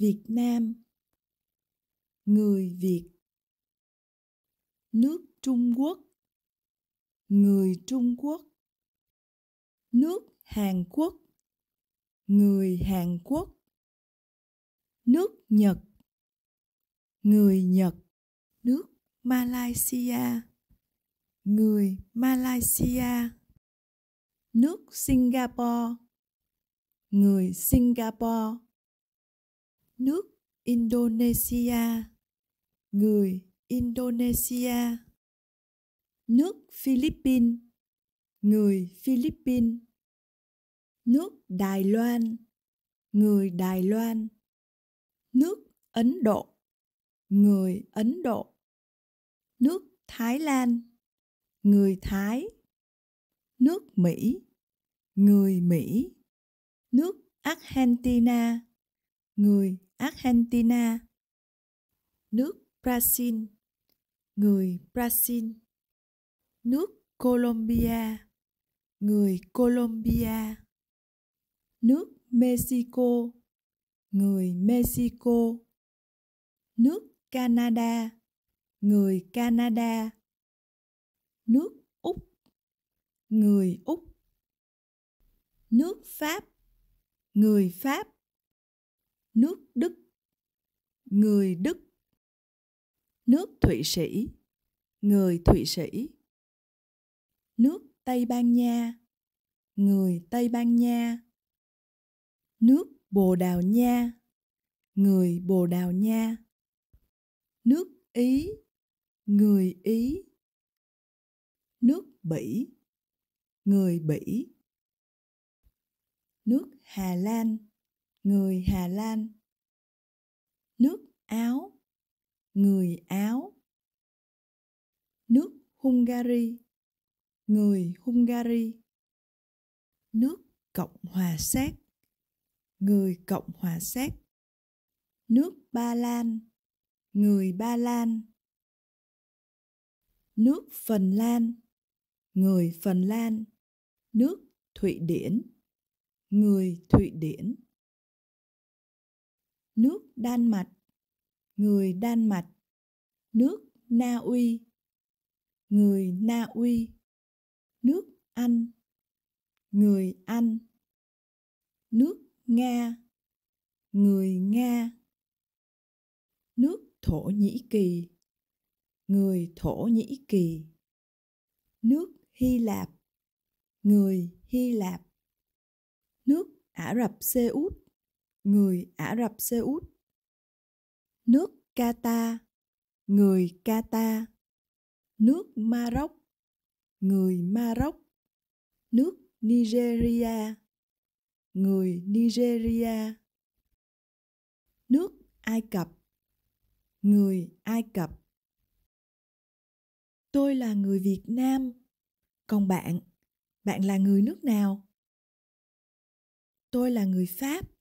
Việt Nam Người Việt Nước Trung Quốc Người Trung Quốc Nước Hàn Quốc Người Hàn Quốc Nước Nhật Người Nhật Nước Malaysia Người Malaysia Nước Singapore Người Singapore nước Indonesia người Indonesia nước Philippines người Philippines nước Đài Loan người Đài Loan nước Ấn Độ người Ấn Độ nước Thái Lan người Thái nước Mỹ người Mỹ nước Argentina người Argentina Nước Brazil Người Brazil Nước Colombia Người Colombia Nước Mexico Người Mexico Nước Canada Người Canada Nước Úc Người Úc Nước Pháp Người Pháp nước Đức, người Đức, nước Thụy Sĩ, người Thụy Sĩ, nước Tây Ban Nha, người Tây Ban Nha, nước Bồ Đào Nha, người Bồ Đào Nha, nước Ý, người Ý, nước Bỉ, người Bỉ, nước Hà Lan, người Hà Lan. Nước Áo, người Áo. Nước Hungary, người Hungary. Nước Cộng hòa Séc, người Cộng hòa Séc. Nước Ba Lan, người Ba Lan. Nước Phần Lan, người Phần Lan. Nước Thụy Điển, người Thụy Điển nước Đan Mạch, người Đan Mạch, nước Na Uy, người Na Uy, nước Anh, người Anh, nước Nga, người Nga, nước Thổ Nhĩ Kỳ, người Thổ Nhĩ Kỳ, nước Hy Lạp, người Hy Lạp, nước Ả Rập Xê Út, người Ả Rập Xê Út nước Qatar người Qatar nước Maroc người Maroc nước Nigeria người Nigeria nước Ai Cập người Ai Cập tôi là người Việt Nam còn bạn bạn là người nước nào tôi là người Pháp